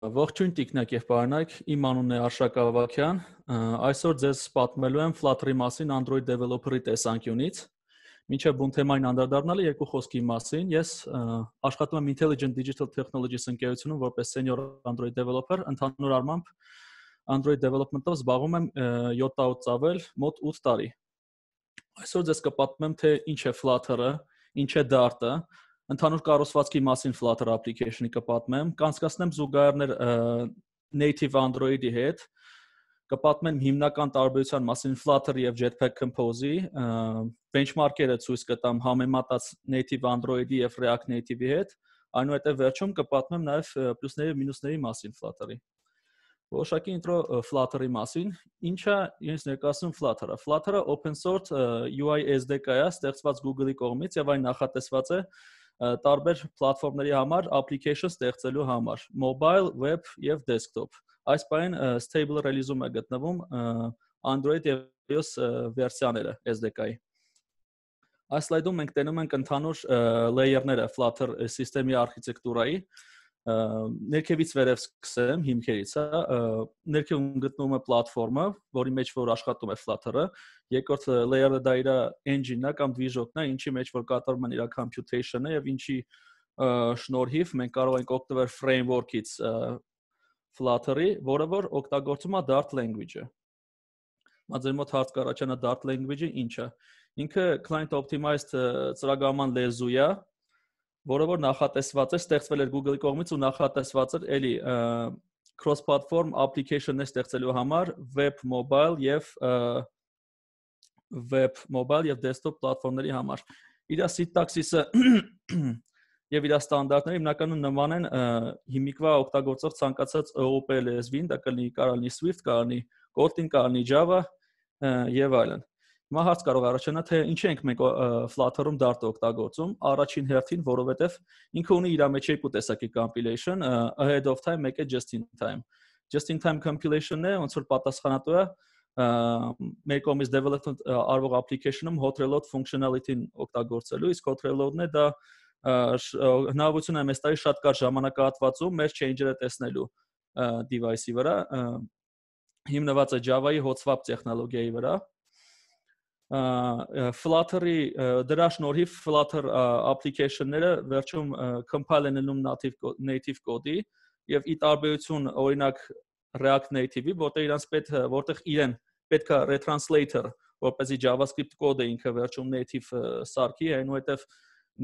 Ողջույն Տիկնակ եւ Պարնակ, իմ անունն է Արշակ Ավակյան։ Այսօր ձեզ պատմելու եմ Flutter-ի մասին Android developer-ի տեսանկյունից։ Մինչև բուն թեմային անդրադառնալը երկու խոսքի մասին, ես աշխատում եմ Intelligent Digital Technologies ընկերությունում որպես senior Android developer, ընդհանուր առմամբ Android development-ով զբաղվում եմ 7-ից ավել մոտ 8 տարի։ Այսօր ձեզ կպատմեմ թե ինչ է Flutter-ը, ինչ է Dart-ը, Ընդհանուր կառուցվածքի մասին Flutter application-ը կպատմեմ, կանցկացնեմ զուգահեռներ native Android-ի հետ, կպատմեմ հիմնական տարբերության մասին Flutter-ի եւ Jetpack Compose-ի, benchmark-երը ցույց կտամ համեմատած native Android-ի եւ React Native-ի հետ, այնուհետեւ վերջում կպատմեմ նաեւ պլյուսների եւ մինուսների մասին Flutter-ի։ Որոշակի ինտրո Flutter-ի մասին, ինչը ես ներկայացնում Flutter-ը։ Flutter-ը open source UI SDK-ը դե ստեղծված Google-ի կողմից եւ այն նախատեսված է, է տարբեր պլատֆորմների համար application ստեղծելու համար՝ mobile, web եւ desktop։ Այս պայն stable release-ում է գտնվում Android եւ iOS վերսիաները SDK-ի։ Այս սլայդում մենք տենում ենք ընդհանուր layer-ները Flutter system-ի արխիտեկտուրայի, ներքևից վերև սկսեմ հիմքերից, հա, ներքևում գտնվում է պլատֆորմա, որի մեջ որ աշխատում է Flutter-ը, երկրորդը layer-ը դա իր engine-ն է կամ դիժոկն է, ինչի մեջ որ կատարում են իր computation-ը եւ ինչի շնորհիվ մենք կարող ենք օգտվել framework-ից Flutter-ի, որը որ օգտագործում է Dart language-ը։ Մաձեր մոտ հարց կառաջանա Dart language-ը ի՞նչ է։ Ինքը client optimized ծրագրման լեզու է, որը որ նախատեսված էր, ստեղծվել էր Google-ի կողմից ու նախատեսված էր էլի cross-platform application-ներ ստեղծելու համար web, mobile եւ web, mobile եւ desktop պլատֆորմների համար։ Իր սինտաքսիսը եւ իր ստանդարտները հիմնականում նման են հիմիկվա օգտագործող ցանկացած OOP լեզվին, դա կլինի կարալնի Swift, կարալնի Kotlin, կարալնի Java եւ այլն։ Հիմա հարց կարող առաջանա, թե ինչի ենք մենք Flutter-ում Dart-ը օգտագործում առաջին հերթին, որովհետև ինքը ունի իր մեջ երկու տեսակի compilation, ahead of time, մեկը just in time։ Just in time compilation-ը ոնց որ պատասխանատուը մեր կողմից development արվող application-ում hot reload functionality-ն օգտագործելու, իսկ hot reload-ն է դա հնարավորություն է մեզ տալիս շատ կար ժամանակահատվածում մեր change-երը տեսնելու device-ի վրա։ Հիմնված է Java-ի hot swap տեխնոլոգիայի վրա, Flutter-ի դրա շնորհիվ Flutter application-ները վերջում compile են լինում native native կոդի եւ ի տարբերություն օրինակ React Native-ի, որտեղ իրանց պետք որտեղ իրեն պետք է retranslator, որպեսզի JavaScript կոդը ինքը վերջում native սարքի, այնուհետեւ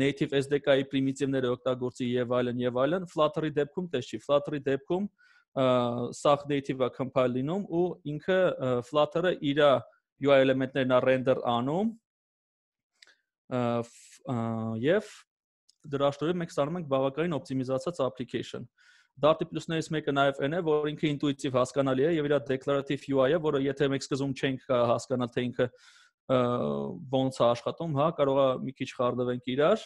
native SDK-ի պրիմիտիվները օգտագործի եւ այլն եւ այլն, Flutter-ի դեպքում տես չի, Flutter-ի դեպքում սախ native-ը compile լինում ու ինքը Flutter-ը իրա իր UI էլեմենտներն ա render անում եւ դրա շնորհիվ մենք ստանում ենք բավականին օպտիմիզացած application։ Դարտի պլյուսներից մեկը նաև այն է, որ ինքը ինտուիտիվ հասկանալի է եւ իր declarative UI-ը, որը եթե մենք սկզում չենք հասկանալ թե ինքը ոնց է աշխատում, հա, կարող է մի քիչ խարդվենք իրար,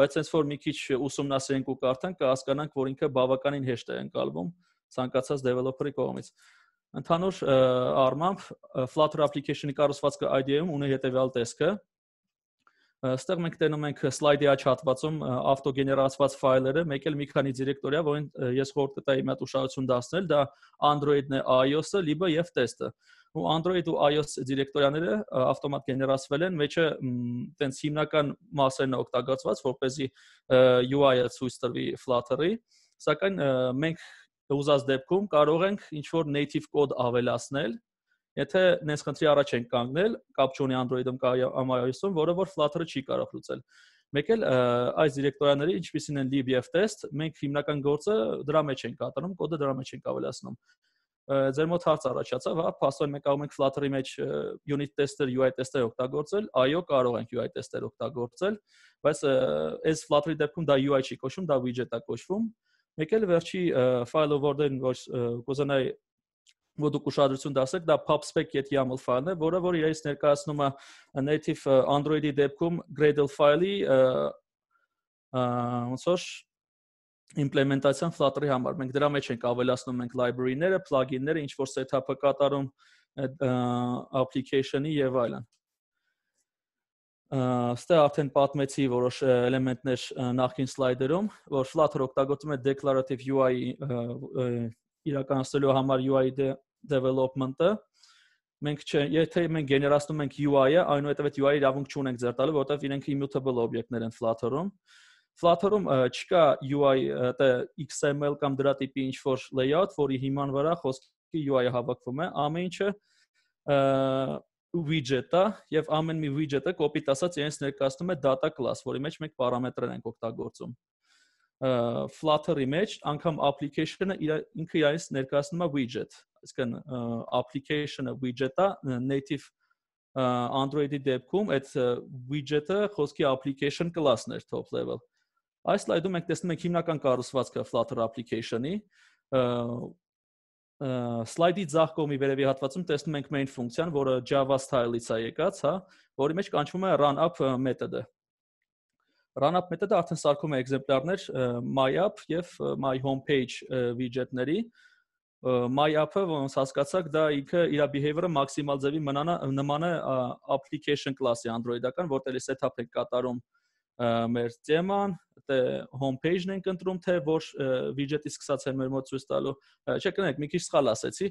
բայց հենց որ մի քիչ ուսումնասիրենք ու կարդանք, կհասկանանք, որ ինքը բավականին հեշտ է ընկալվում ցանկացած developer-ի կողմից։ Ընդհանուր առմամբ Flutter application-ի կառուցվածքը IDE-ում ունի հետևյալ տեսքը։ Այստեղ մենք տենում ենք slide-ի աջ հատվածում ավտոգեներացված ֆայլերը, մեկ էլ մի քանի դիրեկտորիա, որին ես խորտ տայի մատ ուշադրություն դարձնել, դա Android-ն է, iOS-ը, Libo եւ test-ը։ Ու Android ու iOS դիրեկտորիաները ավտոմատ գեներացվել են, մեջը տենց հիմնական մասերն է օգտագործված, որ เป զի UI-ը ցույց տրվի Flutter-ի, սակայն մենք ուզած դեպքում կարող ենք ինչ որ native code ավելացնել, եթե նենց խնդրի առաջ ենք կանգնել, կապ չունի Android-ում կամ iOS-ում, որը որ Flutter-ը չի կարող լուծել։ Մեկ էլ այս դիրեկտորաները ինչպիսին են lib-եւ test, մենք հիմնական գործը դրա մեջ ենք կատարում, կոդը դրա մեջ ենք ավելացնում ձեր մոտ հարց առաջացավ, հա, փաստորեն մենք կարող ենք Flutter-ի մեջ unit tester, UI tester օգտագործել, այո, կարող ենք UI tester օգտագործել, բայց այս Flutter-ի դեպքում դա UI չի կոչվում, դա widget է կոչվում, Մեկ էլ վերջի ֆայլը որտեն որ կուզենայի որ դուք ուշադրություն դասեք, դա pubspec.yaml YAML ֆայլն է, որը որ իրենց ներկայացնում է native Android-ի դեպքում Gradle ֆայլի ոնց որ իմպլեմենտացիան Flutter-ի համար։ Մենք դրա մեջ ենք ավելացնում ենք library-ները, plugin-ները, ինչ որ setup-ը կատարում application-ի եւ այլն։ Այստեղ արդեն պատմեցի որոշ էլեմենտներ նախքին սլայդերում, որ Flutter օգտագործում է declarative UI-ի իրականացնելու համար UI development-ը։ Մենք չէ, եթե մենք գեներացնում ենք UI-ը, այնուհետև այդ UI-ը իրավունք չունենք ձեր տալու, որովհետև իրենք immutable օբյեկտներ են Flutter-ում։ Flutter-ում չկա UI, դա XML կամ դրա տիպի ինչ-որ layout, որի հիման վրա խոսքի UI-ը հավաքվում է, ամեն ինչը widget-ը եւ ամեն մի widget-ը կոպիտ ասած իրենց ներկայացնում է data class, որի մեջ մենք պարամետրեր ենք օգտագործում։ Flutter-ի մեջ անգամ application-ը ինքը իրենց ներկայացնում է widget, այսինքն application-ը widget-ը native Android-ի դեպքում այդ widget-ը խոսքի application class-ն էր top level։ Այս slide-ում մենք տեսնում ենք հիմնական կառուցվածքը Flutter application-ի, սլայդի ցախ կողմի վերևի հատվածում տեսնում ենք main ֆունկցիան, որը Java style-ից է եկած, հա, որի մեջ կանչվում է runup method-ը։ Runup method-ը արդեն սարքում է էքզեմպլярներ myapp եւ my homepage widget-ների։ Myapp-ը, ոնց հասկացաք, դա ինքը իր behavior-ը maximal ձևի մնանա նման է application class-ի Android-ական, որտեղ է setup-ը կատարում մեր թեման, թե homepage-ն ենք ընտրում, թե որ widget-ի սկսած են մեր մոտ ցույց տալու։ Չէ, կնեք, մի քիչ սխալ ասեցի,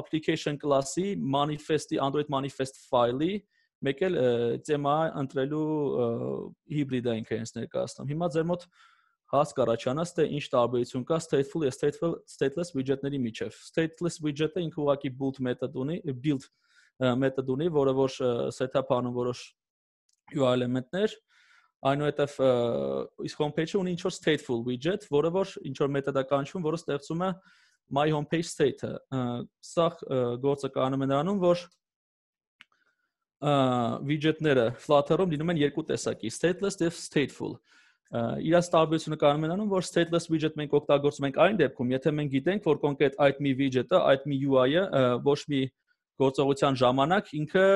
application class-ի manifest-ի Android manifest file-ի մեկ էլ թեմա ընտրելու հիբրիդը ինքը հենց ներկայացնում։ Հիմա ձեր մոտ հասկ առաջանաց թե ինչ տարբերություն կա stateful եւ stateful stateless widget-ների միջև։ Stateless widget-ը ինքը ուղղակի build method ունի, build method ունի, որը որ setup անում որոշ UI էլեմենտներ, որ այնուհետև իսկ homepage-ը ունի ինչ-որ stateful widget, որը որ ինչ-որ մետոդա կանչվում, որը ստեղծում է my homepage state-ը։ Սա գործը կանում է նրանում, որ widget-ները Flutter-ում լինում են երկու տեսակի՝ stateless եւ stateful։ Իրաց տարբերությունը կանում է նրանում, որ stateless widget մենք օգտագործում ենք այն դեպքում, եթե մենք գիտենք, որ կոնկրետ այդ մի widget-ը, այդ մի UI-ը ոչ մի գործողության ժամանակ ինքը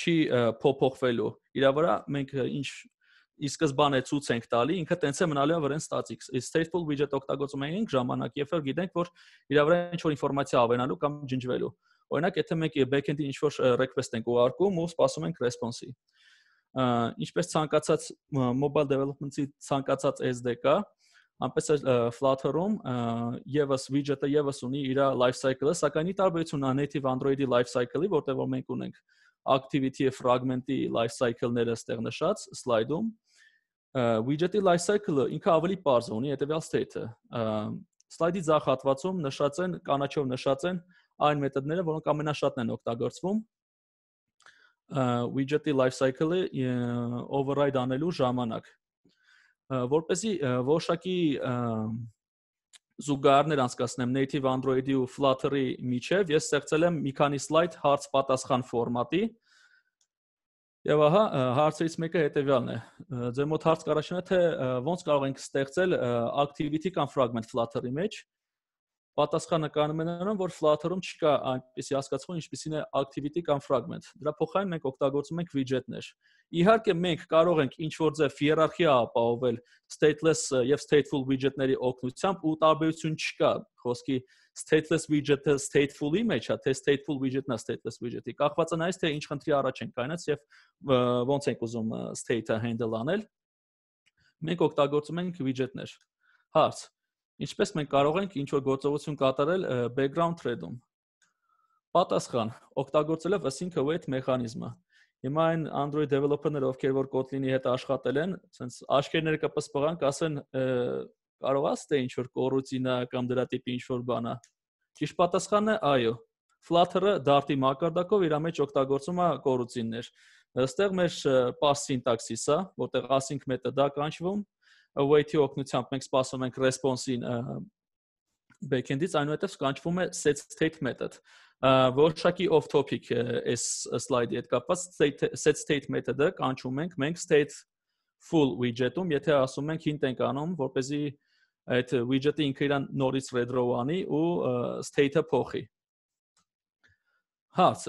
չի փոփոխվելու իր վրա մենք ինչ ի սկզբանե ցույց ենք տալի, ինքը տենց է մնալու է վրան ստատիկ։ Stateful widget օգտագործում ենք ժամանակ, երբ որ գիտենք, որ իր վրա ինչ որ ինֆորմացիա ավելանալու կամ ջնջվելու։ Օրինակ, եթե մենք backend-ի ինչ որ request ենք ուղարկում ու սպասում ենք response-ի։ Ինչպես ցանկացած mobile development-ի ցանկացած SDK, այնպես էլ Flutter-ում եւս widget-ը եւս ունի իր life cycle-ը, սակայն ի տարբերություն նա native Android-ի life cycle-ի, որտեղ որ մենք ունենք activity fragment-ի life cycle-ները ստեղ նշած slide-ում widget-ի life cycle-ը ինքը ավելի པարզ ունի հետեւյալ state-ը slide-ի ցախ հատվածում նշած են կանաչով նշած են այն մեթոդները, որոնք ամենաշատն են օգտագործվում widget-ի life cycle-ը override անելու ժամանակ որպեսի որոշակի զուգահեռներ անցկացնեմ Native Android-ի ու Flutter-ի միջև, ես ստեղծել եմ մի քանի slide հարց-պատասխան ֆորմատի։ Եվ ահա հարցերից մեկը հետևյալն է։ Ձեր մոտ հարց կառաջանա, թե ոնց կարող ենք ստեղծել activity կամ fragment Flutter-ի մեջ պատասխանը կանում է նրան, որ Flutter-ում չկա այնպիսի հասկացություն, ինչպիսին է activity կամ fragment։ Դրա փոխարեն մենք օգտագործում ենք widget-ներ։ Իհարկե մենք կարող ենք ինչ որ ձև հիերարխիա ապահովել stateless եւ stateful widget-ների օգնությամբ ու տարբերություն չկա։ Խոսքի stateless widget-ը stateful-ի մեջ է, թե stateful widget-ն է stateless widget-ի։ Կախված է նայից թե ինչ խնդրի առաջ ենք կայանած եւ ոնց ենք ուզում state-ը handle անել։ Մենք օգտագործում ենք widget-ներ։ Հարց. Ինչպես մենք կարող ենք ինչ որ գործողություն կատարել background thread-ում։ Պատասխան՝ օգտագործելով async await մեխանիզմը։ Հիմա այն Android developer-ները, ովքեր որ Kotlin-ի հետ աշխատել են, ասենց աչքերները կպսպղան, կասեն կարողաս թե ինչ որ կոռուցինա կամ դրա տիպի ինչ որ բանա։ Ճիշտ պատասխանը այո։ Flutter-ը Dart-ի մակարդակով իր մեջ օգտագործում է կոռուցիններ։ Այստեղ մեր pass սինտաքսիսը, որտեղ async method-ը կանչվում, await-ի օգնությամբ մենք սպասում ենք response-ին backend-ից, այնուհետև կանչվում է set state method որոշակի off topic էս սլայդի հետ կապված set state method-ը կանչում ենք մենք state full widget-ում, եթե ասում ենք hint ենք անում, որ เป զի այդ widget-ը ինքը իրան նորից redraw անի ու state-ը փոխի։ Հաց,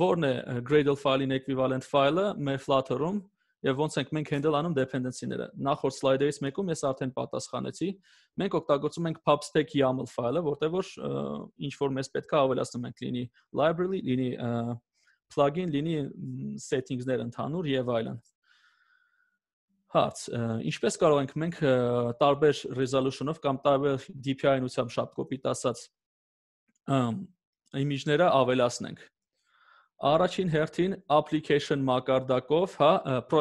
որն է Gradle file-ին equivalent file-ը մեր Flutter-ում, եւ ոնց ենք մենք handle անում dependency-ները։ Նախորդ slide-երից մեկում ես արդեն պատասխանեցի։ Մենք օգտագործում ենք pubstack YAML file-ը, որտեղ որ ինչ որ մեզ պետքա ավելացնում ենք լինի library, լինի plugin, լինի settings-ներ ընդհանուր եւ այլն։ Հարց. ինչպես կարող ենք մենք տարբեր resolution-ով կամ տարբեր DPI-նությամբ շապկոպիտ ասած image-ները ավելացնենք։ Առաջին հերթին application մակարդակով, հա,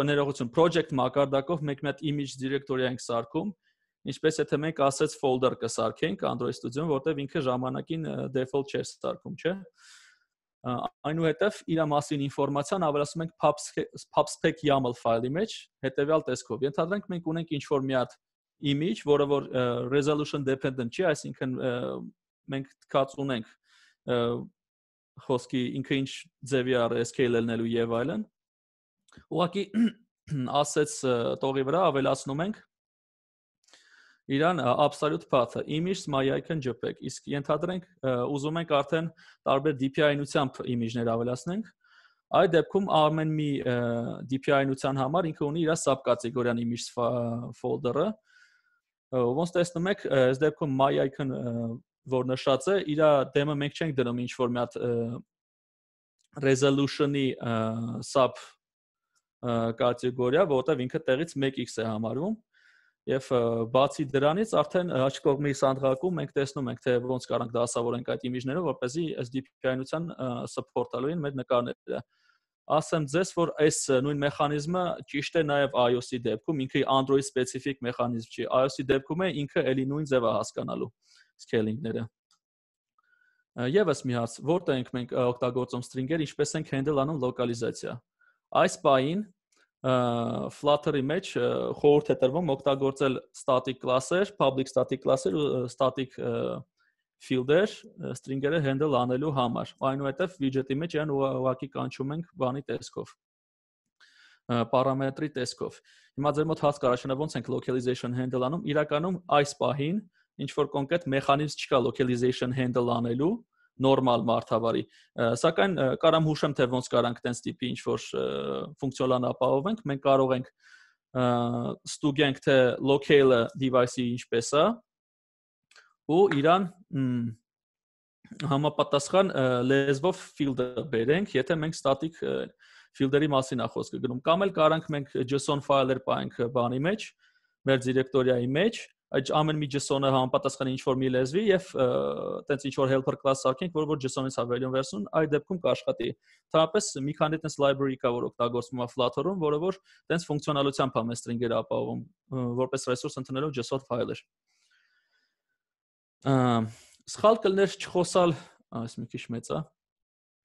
ներողություն, project մակարդակով մեկ մի հատ image directory-ը ենք սարքում, ինչպես եթե մենք assets folder կսարքենք Android Studio-ում, որտեղ ինքը ժամանակին default չէ սարքում, չէ՞։ Այնուհետև իր մասին ինֆորմացիան ավելացնում ենք pubspec YAML ֆայլի մեջ, հետեւյալ տեսքով։ Ենթադրենք մենք ունենք ինչ-որ մի հատ image, որը որ resolution dependent չի, այսինքն մենք կած ունենք խոսքի ինքը ինչ ձևի առ SQL ելնելու եւ այլն։ Ուղղակի assets տողի վրա ավելացնում ենք իրան absolute path-ը image my-icon JPEG։ Իսկ ենթադրենք ուզում ենք արդեն տարբեր DPI-նությամբ image-ներ ավելացնենք։ Այդ դեպքում ամեն մի DPI-նության համար ինքը ունի իր sub category-ան image folder-ը, ոնց տեսնում եք, այս դեպքում my icon որ նշած է, իր դեմը մենք չենք դնում ինչ որ մի հատ resolution-ի sub կատեգորիա, որտեղ ինքը տեղից 1x է համարվում Եվ բացի դրանից արդեն աջ կողմի սանդղակում մենք տեսնում ենք թե ոնց կարող ենք դասավորենք այդ իմիջները, որպեսզի այս DPI-նության սպորտալու են մեր նկարները։ Ասեմ ձեզ, որ այս նույն մեխանիզմը ճիշտ է նաև iOS-ի դեպքում, ինքը Android-specific մեխանիզմ չի։ iOS-ի դեպքում է ինքը ելի նույն ձևը հասկանալու scaling-ները։ Եվս մի հարց, որտեղ ենք մենք օգտագործում string-եր, ինչպես ենք handle անում localization։ Այս բային Flutter-ի մեջ խորհուրդ է տրվում օգտագործել static class-եր, public static class-եր ու static field-եր string-երը handle անելու համար։ Այնուհետև widget-ի մեջ այն ուղղակի կանչում ենք բանի տեսքով պարամետրի տեսքով։ Հիմա ձեր մոտ հաց կարաշնա ոնց ենք localization handle անում։ Իրականում այս պահին ինչ որ կոնկրետ մեխանիզմ չկա localization handle անելու նորմալ մարտավարի սակայն կարամ հուշեմ թե ոնց կարանք տենց տիպի ինչ որ ֆունկցիոնալ ապահովենք մենք կարող ենք ստուգենք թե locale-ը device-ի ինչպես է ու իրան համապատասխան լեզվով field-ը բերենք, եթե մենք static field-երի մասին է խոսքը գնում, կամ էլ կարանք մենք JSON ֆայլեր պահենք բանի մեջ, մեր դիրեկտորիայի մեջ, այդ ամեն մի JSON-ը համապատասխան ինչ-որ մի լեզվի եւ այտենց ինչ-որ helper class սարքենք, որը որ JSON-ից հավելյուն վերսուն այդ դեպքում կաշխատի։ Թերապես մի քանի այտենց library կա, որ օգտագործվում է Flutter-ում, որը որ այտենց ֆունկցիոնալությամբ է մեզ string-երը ապահովում, որպես ռեսուրս ընդունելով JSON file-եր։ Սխալ կլներ չխոսալ, այս մի քիչ մեծ է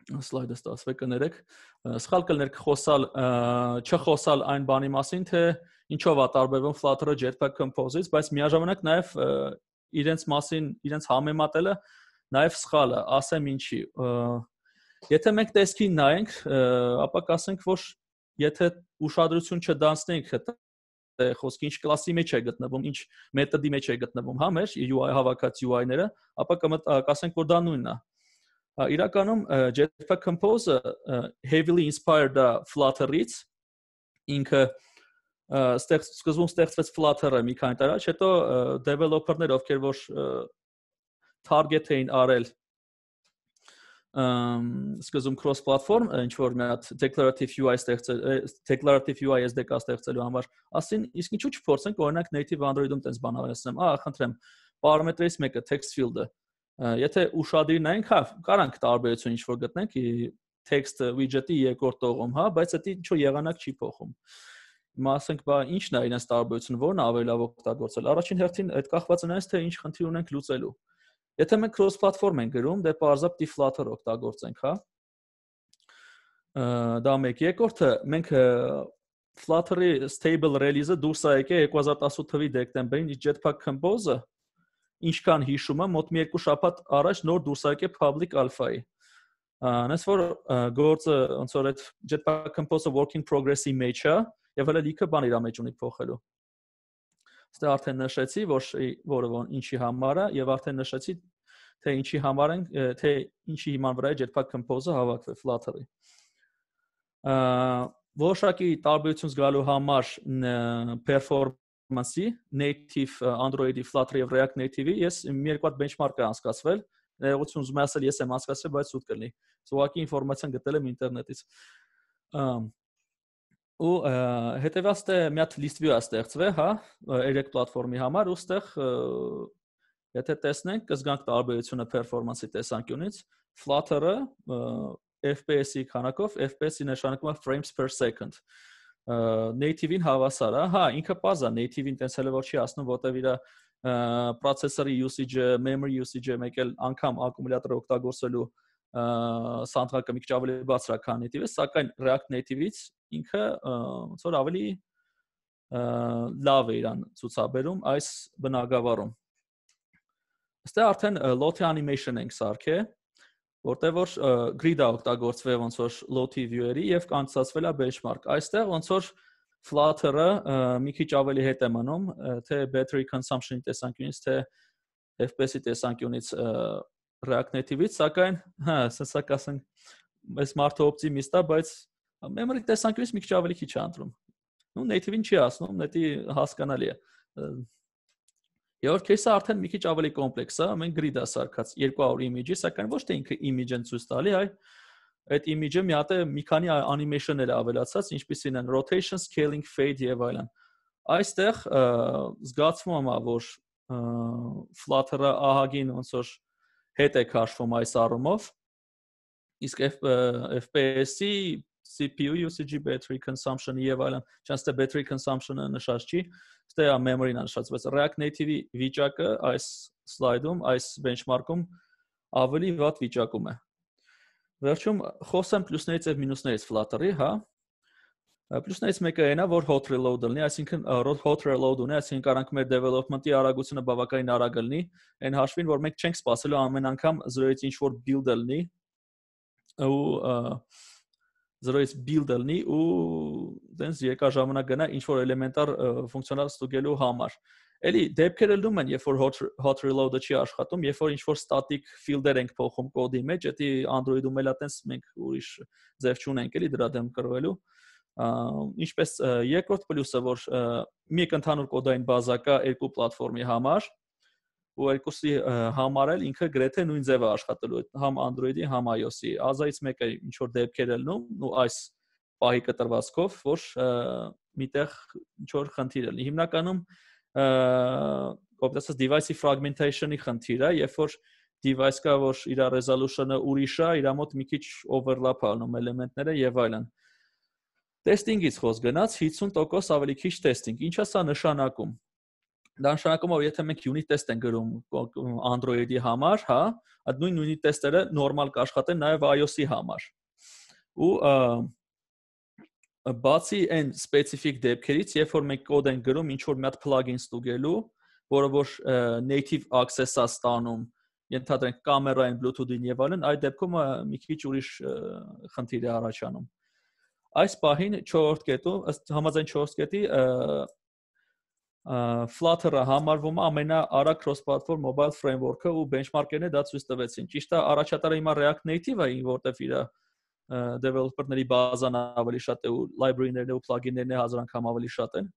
սլայդը ստացվե կներեք սխալ կլներ կխոսալ չխոսալ այն բանի մասին թե ինչով է տարբերվում Flutter-ը Jetpack Compose-ից, բայց միաժամանակ նաև իրենց մասին, իրենց համեմատելը նաև սխալ է, ասեմ ինչի։ Եթե մենք տեսքին նայենք, ապա կասենք, որ եթե ուշադրություն չդարձնենք թե խոսքի ինչ կլասի մեջ է գտնվում, ինչ մեթոդի մեջ է գտնվում, հա, մեր UI հավաքած UI-ները, ապա կասենք, որ դա նույնն է։ Իրականում Jetpack Compose-ը heavily inspired Flutter-ից ինքը uh, ստեղ սկզբում ստեղծվեց Flutter-ը մի քանի տարի առաջ, հետո developer-ներ, ովքեր որ target էին արել ըմ սկզբում cross platform ինչ որ մի հատ declarative UI ստեղծել declarative UI SDK ստեղծելու համար ասին իսկ ինչու չփորձենք օրինակ native Android-ում տենց բան ավելացնեմ ահա խնդրեմ պարամետրից մեկը text field-ը եթե ուշադիր նայենք հա կարանք տարբերություն ինչ որ գտնենք text widget-ի երկրորդ տողում հա բայց դա ինչ որ եղանակ չի փոխում ըհը հիմա ասենք, բա ի՞նչն է իրենց տարբերությունը, որն է ավելի լավ օգտագործել։ Առաջին հերթին այդ կախված է նրանից, թե ինչ խնդիր ունենք լուծելու։ Եթե մենք cross-platform ենք գրում, դե parzap պիտի Flutter օգտագործենք, հա։ Դա մեկ, երկրորդը մենք Flutter-ի stable release-ը դուրս է եկել 2018 թվականի դեկտեմբերին Jetpack Compose-ը, ինչքան հիշում եմ, մոտ մի երկու շաբաթ առաջ նոր դուրս է եկել public alpha-ի։ Անես որ գործը ոնց որ այդ Jetpack Compose-ը working progress-ի մեջ է, եւ հələ լիքը բան իր մեջ ունի փոխելու ստե արդեն նշեցի որ որը որ ինչի համար է եւ արդեն նշեցի թե ինչի համար են թե ինչի հիման վրա է jetpack compose-ը հավաքվել flutter-ի ը որոշակի տարբերություն զգալու համար performance-ի native android-ի flutter-ի եւ react native-ի ես մի երկու հատ benchmark-ը անցկացվել ներողություն ուզում եմ ասել ես եմ անցկացրել բայց սուտ կլինի սուղակի ինֆորմացիան գտել եմ ինտերնետից ու հետեւյալ ստե մի հատ list view-ա ստեղծվել, հա, երեք պլատֆորմի համար ու ստեղ եթե տեսնենք, կզգանք տարբերությունը performance-ի տեսանկյունից, Flutter-ը FPS-ի քանակով FPS-ի նշանակում է frames per second native-ին հավասար է։ հա, հա, ինքը բազա native-ին տենց էլ որ չի ասնում, որտեվ իր processor-ի usage-ը, memory usage-ը մեկ էլ անգամ ակումուլյատորը օգտագործելու սանդրակը մի քիչ ավելի բարձր է քան native-ը, սակայն React Native-ից ինքը ոնց որ ավելի լավ է իրան ցուցաբերում այս բնագավառում։ Այստեղ արդեն lot-ի animation ենք սարքել, որտեղ որ grid-ը օգտագործվել ոնց որ lot-ի view-երի եւ կանցասվել է benchmark։ Այստեղ ոնց որ Flutter-ը մի քիչ ավելի հետ է մնում, թե battery consumption-ի տեսանկյունից, թե FPS-ի տեսանկյունից React Native-ից, սակայն, հա, սսակ ասենք, այս մարդը օպտիմիստ է, բայց memory տեսանկյունից մի քիչ ավելի քիչ է ընտրում։ Ну native-ին չի ասնում, դա հասկանալի է։ Երրորդ кейսը արդեն մի քիչ ավելի կոմպլեքս է, ամեն grid է սարքած 200 image-ի, սակայն ոչ թե ինքը image-ն ցույց տալի, այլ այդ image-ը մի հատ է մի քանի animation-ներ ավելացած, ինչպիսին են rotation, scaling, fade եւ այլն։ Այստեղ զգացվում է, որ Flutter-ը ահագին ոնց որ հետ է քաշվում այս առումով։ Իսկ FPS-ի CPU usage, battery consumption եւ այլն, չնայած թե battery consumption-ը նշած չի, ստե է memory-ն նշածված։ React Native-ի վիճակը այս slide-ում, այս benchmark-ում ավելի վատ վիճակում է։ Վերջում խոսեմ պլյուսներից եւ մինուսներից Flutter-ի, հա։ Պլյուսներից մեկը այն է, որ hot reload լինի, այսինքն hot reload ունի, այսինքն կարող ենք մեր development-ի արագությունը բավականին արագ լինի, այն հաշվին, որ մենք չենք սպասելու ամեն անգամ 0-ից ինչ որ build-ը լինի ու 0-ից build-ը լինի ու դենս երկար ժամանակ գնա ինչ որ էլեմենտար ֆունկցիոնալ ստուգելու համար։ Էլի դեպքերը լինում են, երբ որ hot hot reload-ը չի աշխատում, երբ որ ինչ որ static field-եր ենք փոխում կոդի մեջ, դա Android-ում էլ է տենց մենք ուրիշ ձև չունենք էլի դրա դեմ կրվելու։ Ինչպես երկրորդ պլյուսը, որ մի ընդհանուր կոդային բազա կա երկու պլատֆորմի համար, ու երկուսի համար էլ ինքը գրեթե նույն ձևը աշխատելու է, համ Android-ի, համ iOS-ի։ Ազայից մեկը ինչ որ դեպքեր ելնում ու այս պահի կտրվածքով, որ միտեղ ինչ որ խնդիր ելի։ Հիմնականում կոպտեսած device-ի fragmentation-ի խնդիրը, երբ որ device-կա, որ իր resolution-ը ուրիշ է, իր մոտ մի քիչ overlap-անում էլեմենտները եւ այլն։ Տեստինգից խոս գնաց 50% ավելի քիչ տեստինգ։ Ինչ է սա նշանակում։ Դա նշանակում է, որ եթե մենք unit test ենք գրում Android-ի համար, հա, այդ նույն unit test-երը նորմալ կաշխատեն նաև iOS-ի համար։ Ու բացի այն սպეციფიկ դեպքերից, երբ որ մենք կոդ ենք գրում ինչ որ մի հատ plugin ստուգելու, որը որ native access-ա ստանում, ենթադրենք կամերային, Bluetooth-ին եւ այլն, այդ դեպքում մի քիչ ուրիշ խնդիր է առաջանում։ Այս պահին 4-րդ կետում ըստ համաձայն 4-րդ կետի Flutter-ը համարվում է ամենաարագ cross-platform mobile framework-ը ու benchmark-երն է դա ցույց տվեցին։ Ճիշտ է, առաջատարը հիմա React Native-ը, որտեվ իր developer-ների բազան ավելի շատ է ու library-ներն ու plugin-ներն է հազար անգամ ավելի շատ են։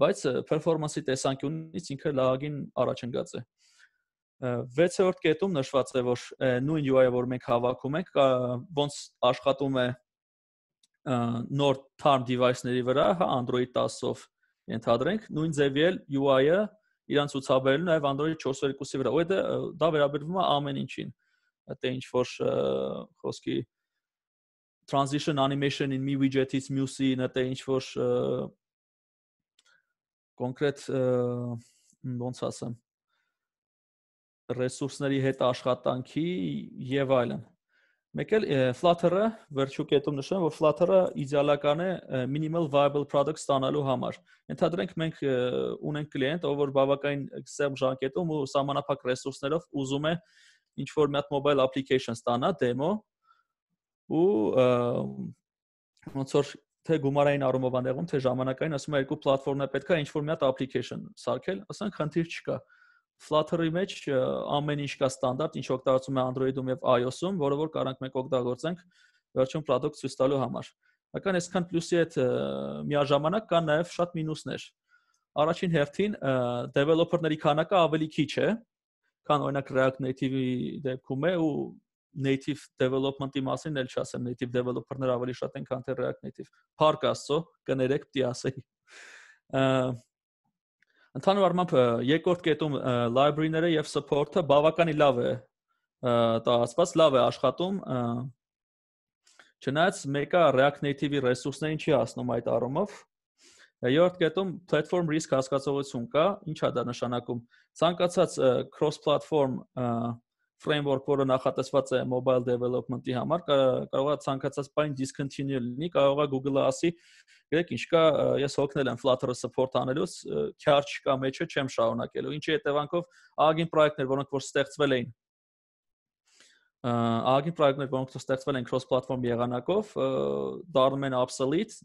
Բայց performance-ի տեսանկյունից ինքը լագին առաջ ընկած է։ Վեցերորդ կետում նշված է, որ նույն UI-ը, որ մենք հավաքում ենք, ոնց աշխատում է նոր Palm device-ների վրա, հա, Android 10-ով ենթադրենք, նույն ձևի էլ UI-ը իրան ցուցաբերելու նաև Android 4.2-ի վրա։ Ուեդը դա վերաբերվում է ամեն ինչին։ Դե ինչ որ խոսքի transition animation-ին մի widget-ից մյուսին, դա ինչ որ կոնկրետ ոնց ասեմ ռեսուրսների հետ աշխատանքի եւ այլն։ Մեկ էլ Flutter-ը վերջու կետում նշեմ, որ Flutter-ը իդեալական է minimal viable product ստանալու համար։ Ենթադրենք մենք ունենք կլիենտ, ով որ բավականին սեմ ժանկետում ու սահմանափակ ռեսուրսներով ուզում է ինչ որ մի հատ mobile application ստանա, demo ու ոնց որ թե գումարային առումով անեղում, թե ժամանակային, ասում է երկու պլատֆորմն է պետքա ինչ որ մի հատ application սարքել, ասենք խնդիր չկա։ Ա, Flutter-ի մեջ ամեն ինչ կա ստանդարտ, ինչ օգտագործում է Android-ում եւ iOS-ում, որը որ կարանք մենք օգտագործենք վերջում product ցույց տալու համար։ Հական այսքան պլյուսի հետ միաժամանակ կան նաեւ շատ մինուսներ։ Առաջին հերթին developer-ների քանակը ավելի քիչ է, քան օրինակ React Native-ի դեպքում է ու native development-ի մասին էլ չասեմ, native developer-ները ավելի շատ են, քան թե React Native։ Փառք Աստծո, կներեք, պիտի ասեի։ Ընդհանուր առմամբ երկրորդ կետում library-ները եւ support-ը բավականին լավ է տարածված, լավ է աշխատում։ Չնայած մեկը React Native-ի ռեսուրսներին չի հասնում այդ առումով, Երրորդ կետում platform risk հասկացողություն կա, ինչա դա նշանակում։ Ցանկացած cross platform framework, որը նախատեսված է mobile development-ի համար, կարող է ցանկացած բան discontinue լինի, կարող է Google-ը ասի, գրեք ինչ կա, ես հոգնել եմ Flutter-ը support անելուց, քյար չկա մեջը, չեմ շարունակելու։ Ինչի հետևանքով ագին պրոյեկտներ, որոնք որ ստեղծվել էին ագին պրոյեկտներ, որոնք ստեղծվել են cross-platform եղանակով, դառնում են obsolete,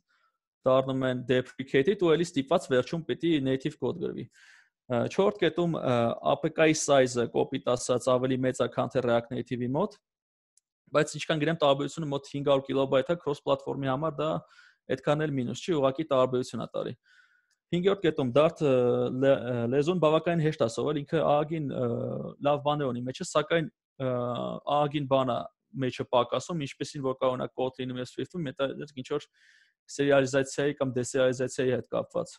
դառնում են deprecated ու ելի ստիպված վերջում պիտի native code գրվի։ Ա Չորրորդ կետում APK-ի size-ը կոպիտ ասած ավելի մեծ է, քան թե React Native-ի մոտ, բայց ինչքան գրեմ տարբերությունը մոտ 500 կիլոբայթ է cross platform-ի համար դա այդքան էլ մինուս չի, ուղղակի տարբերություն է տարի։ Հինգերորդ կետում Dart լեզուն բավականին հեշտ է սովորել, ինքը AAG-ին լավ բաներ ունի մեջը, սակայն AAG-ին բանը մեջը պակասում, ինչպեսին որ կարողանա Kotlin-ում եւ Swift-ում, մետա ինչ որ սերիալիզացիայի կամ դեսերիալիզացիայի հետ կապված։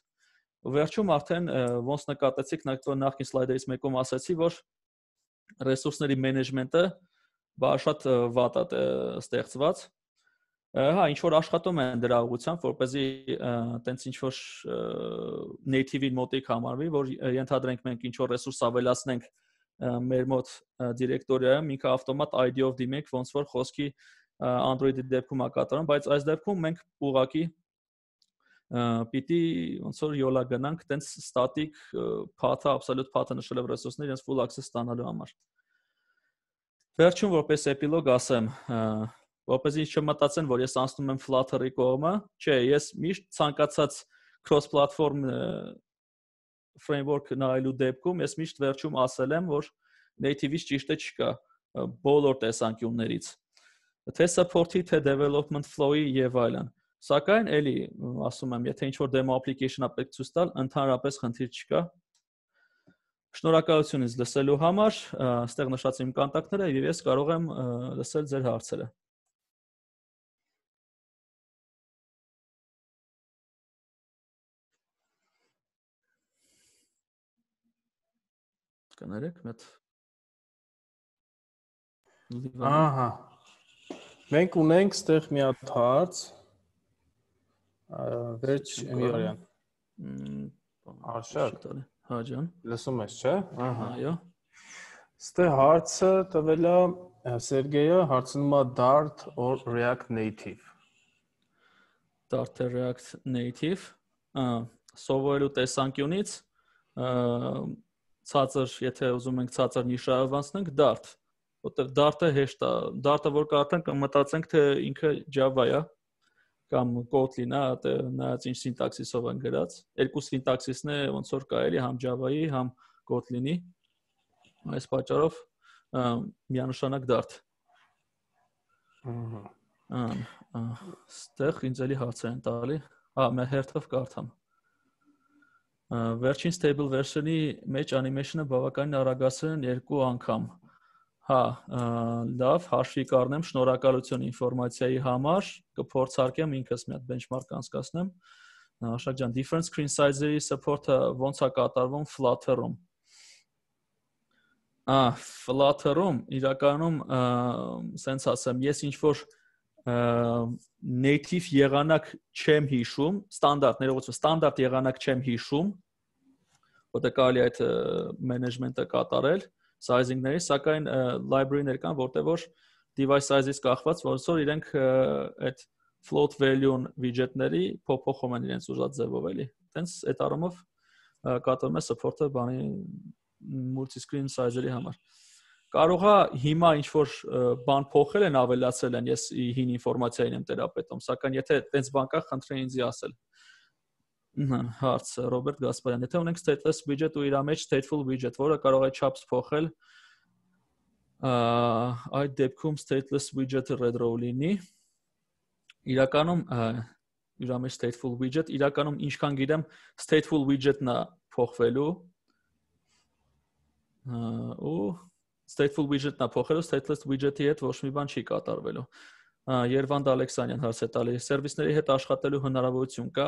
Վերջում արդեն ոնց նկատեցիք նախքան նախքին սլայդերից մեկում ասացի, որ ռեսուրսների մենեջմենտը շատ վատ է ստեղծված։ Հա, ինչ որ աշխատում են դրա ուղղությամբ, որպեսզի տենց ինչ որ native-ի մոտիկ համարվի, որ ենթադրենք մենք ինչ որ ռեսուրս ավելացնենք մեր մոտ դիրեկտորիայում, ինքը ավտոմատ ID-ով դիմենք, ոնց որ խոսքի Android-ի դեպքում ա կատարում, բայց այս դեպքում մենք ուղակի պիտի ոնց որ յոլա գնանք տենց ստատիկ path-ը absolute path-ը նշելով ռեսուրսներ իրենց full access ստանալու համար։ Վերջում որպես էպիլոգ ասեմ, որպեսզի չմտածեն, որ ես անցնում եմ Flutter-ի կողմը, չէ, ես միշտ ցանկացած cross-platform framework նայելու դեպքում ես միշտ վերջում ասել եմ, որ native-ից ճիշտը չկա բոլոր տեսանկյուններից։ Թե support-ի, թե development flow-ի եւ այլն։ Սակայն էլի ասում եմ, եթե ինչ որ demo application-ա պետք ցույց տալ, ընդհանրապես խնդիր չկա։ Շնորհակալություն ինձ լսելու համար, այստեղ նշած իմ կոնտակտները եւ ես կարող եմ լսել ձեր հարցերը։ կներեք մետ Ահա։ Մենք ունենք ստեղ մի հատ հարց։ Վերջ Էմիարյան։ Արշակ։ Հա ջան։ Լսում ես, չէ՞։ Ահա, այո։ Ստե հարցը տվել է Սերգեյը հարցնում է Dart or React Native։ Dart or React Native։ Ահա, սովորելու տեսանկյունից ցածր, եթե ուզում ենք ցածր նիշա ավանցնենք Dart, որտեղ Dart-ը հեշտ է։ Dart-ը որ կարդանք, մտածենք թե ինքը Java-ա, կամ Kotlin-ը, դա նայած ինչ սինտաքսիսով են գրած։ Երկու սինտաքսիսն է ոնց որ կարելի համ Java-ի, համ Kotlin-ի։ Այս պատճառով միանշանակ դարտ։ Ահա։ Ահա։ Ստեղ ինձ էլի հարցեր են տալի։ Ահա, մե հերթով կարդամ։ Վերջին stable version-ի մեջ animation-ը բավականին արագացրել են երկու անգամ։ Ա Հա, լավ, հաշվի կառնեմ շնորհակալություն ինֆորմացիայի համար, կփորձարկեմ ինքս մի հատ benchmark անցկացնեմ։ Աշակ ջան, difference screen size-ի support-ը ո՞նց է կատարվում Flutter-ում։ Ա, Flutter-ում իրականում սենց ասեմ, ես ինչ որ native եղանակ չեմ հիշում, ստանդարտ, ներողություն, ստանդարտ եղանակ չեմ հիշում, որտեղ կարելի այդ մենեջմենտը կատարել։ Ա sizing-ների, սակայն library-ներ կան, որտեղ որ device size-ից կախված ոնց որ իրենք այդ float value-ն widget-ների փոփոխում են իրենց ուզած ձևով էլի։ Տենց այդ առումով կատարում է support-ը բանի multi-screen size-երի համար։ Կարողա հիմա ինչ որ բան փոխել են, ավելացել են, ես հին ինֆորմացիային եմ տերապետում, սակայն եթե տենց բան կա, խնդրեմ ինձի ասել հարց Ռոբերտ Գասպարյան։ Եթե ունենք stateless widget ու իր մեջ stateful widget, որը կարող է չափս փոխել, այդ դեպքում stateless widget-ը red row լինի։ Իրականում իր մեջ stateful widget, իրականում ինչքան գիտեմ, stateful widget-ն է փոխվելու։ ու stateful widget-ն է փոխելու, stateless widget-ի հետ ոչ մի բան չի կատարվելու։ Երվանդ Ալեքսանյան հարց է տալի. Սերվիսների հետ աշխատելու հնարավորություն կա։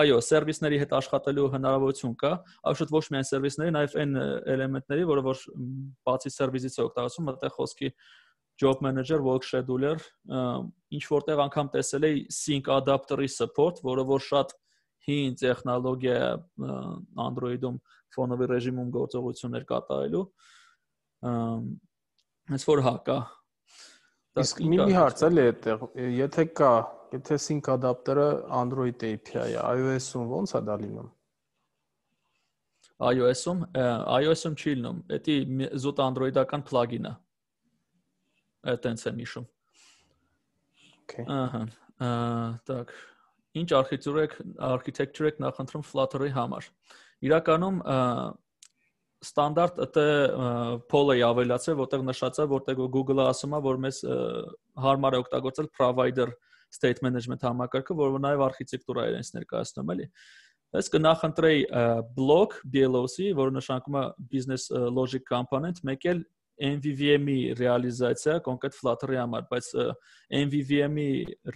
Այո, սերվիսների հետ աշխատելու հնարավորություն կա։ Այսուտ ոչ միայն սերվիսների, նաև այն էլեմենտների, որը որ բացի սերվիսից է օգտագործում, այդտեղ խոսքի job manager, work scheduler, ինչ որտեղ անգամ տեսել էի sync adapter-ի support, որը որ շատ հին տեխնոլոգիա է Android-ում ֆոնովի ռեժիմում գործողություններ կատարելու։ Հենց որ հա կա Իսկ մի մի հարց էլի այդտեղ, եթե կա, եթե sync adapter-ը Android API-ը, iOS-ում ո՞նց է դա լինում iOS-ում, iOS-ում չի լինում։ Դա զուտ Android-ական plugin-ը։ Այդտենց եմ հիշում։ Okay։ Ահա։ Так, ինչ արխիտեկտուր եք, architecture եք նախընտրում Flutter-ի համար։ Իրականում ստանդարտ ըտը փոլը ավելացել, որտեղ նշած է, որտեղ Google-ը ասում է, որ մեզ հարմար է օգտագործել provider state management համակարգը, որը նաև արխիտեկտուրա իրենց ներկայացնում էլի։ Ես կնախընտրեի block BLOC, որը նշանակում է business logic component, մեկ էլ MVVM-ի ռեալիզացիա կոնկրետ Flutter-ի համար, բայց MVVM-ի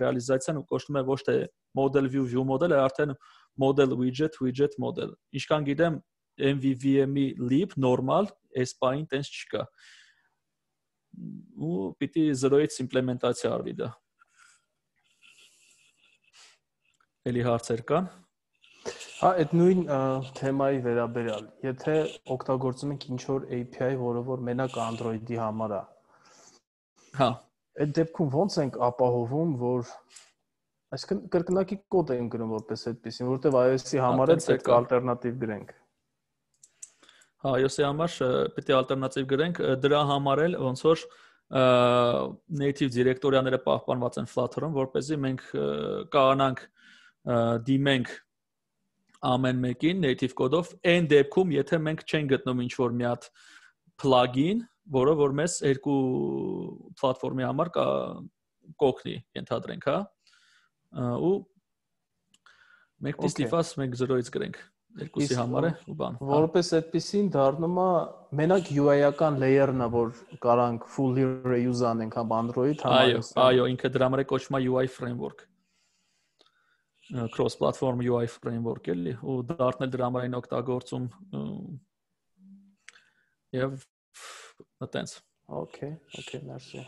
ռեալիզացիան կոչվում է ոչ թե model view view model, այլ արդեն model widget widget model։ Ինչքան գիտեմ, MVVM-ի leap normal այս բանին տենց չկա։ Ու պիտի 0-ից իմպլեմենտացիա արվի դա։ Էլի հարցեր կան։ Հա, այդ նույն թեմայի վերաբերյալ։ Եթե օգտագործում ենք ինչ որ API, որը որ մենակ Android-ի համար է։ Հա։ Այդ դեպքում ո՞նց ենք ապահովում, որ այսինքն կրկնակի կոդ են գրում որպես այդպեսին, որովհետև iOS-ի համար էլ պետք է ալտերնատիվ գրենք։ Հա Հա, յոսի համար պետք է ալտերնատիվ գրենք դրա համար էլ ոնց որ native դիրեկտորիաները պահպանված են Flutter-ում, որ เป զի մենք կարողանանք դիմենք ամեն մեկին native կոդով այն դեպքում, եթե մենք չեն գտնում ինչ որ մի հատ plugin, որը որ մեզ երկու պլատֆորմի համար կա կոկնի, ենթադրենք, հա։ Ու մենք դիստիֆաս մենք 0-ից գրենք երկուսի համար է ու բան։ հա։ Որպես այդպեսին դառնում է մենակ UI-ական layer-ն է, որ կարանք fully reuse անենք համ Android, համ Այո, այո, ինքը դրա մը կոչվում է UI framework։ Cross platform UI framework էլի, ու դառնել դրա մը այն օգտագործում եւ այտենց։ Okay, okay, merci։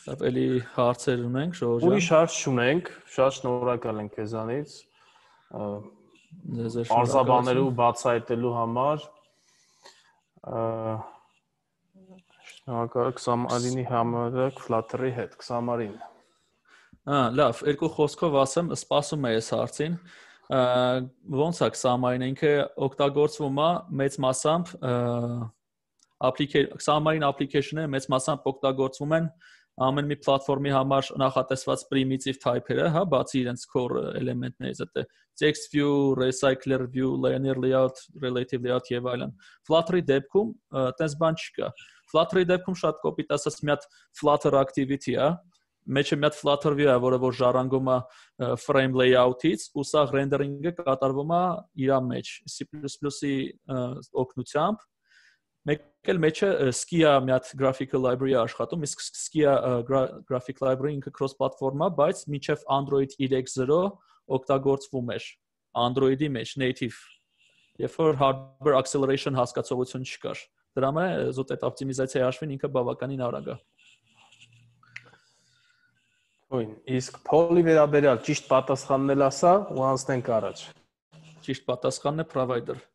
Սա էլի հարցեր ունենք, Ժորժա։ Ուրիշ հարց չունենք, շատ շնորհակալ ենք քեզանից։ Ձեզ է շնորհակալություն։ Արզաբանելու բացահայտելու համար շնորհակալ Քսամարինի համարը Flutter-ի հետ, Քսամարին։ Ահա, լավ, երկու խոսքով ասեմ, սպասում եմ այս հարցին։ Ոնց է Քսամարին ինքը օգտագործվում է մեծ մասամբ application Xamarin application-ները մեծ մասամբ օգտագործվում են ամեն մի պլատֆորմի համար նախատեսված primitive type-երը, հա, բացի իրենց core էլեմենտներից, այդ text view, recycler view, linear layout, relative layout եւ այլն։ Flutter-ի դեպքում այդպես բան չկա։ Flutter-ի դեպքում շատ կոպիտ ասած մի հատ Flutter activity է, մեջը մի հատ Flutter view է, որը որ ժառանգում է frame layout-ից, ու սա rendering-ը կատարվում է իր մեջ C++-ի օգնությամբ Մեկ էլ մեջը Skia մի հատ graphical library-ը աշխատում, իսկ Skia graphic library-ը ինքը cross-platform է, բայց միջև Android 3.0 օգտագործվում էր Android-ի մեջ native երբ որ hardware acceleration հասկացողություն չկար։ Դրա համար զուտ այդ օպտիմիզացիայի հաշվին ինքը բավականին արագ է։ Ոին, իսկ փոլի վերաբերյալ ճիշտ պատասխանն էլ ասա ու անցնենք առաջ։ Ճիշտ պատասխանն է provider։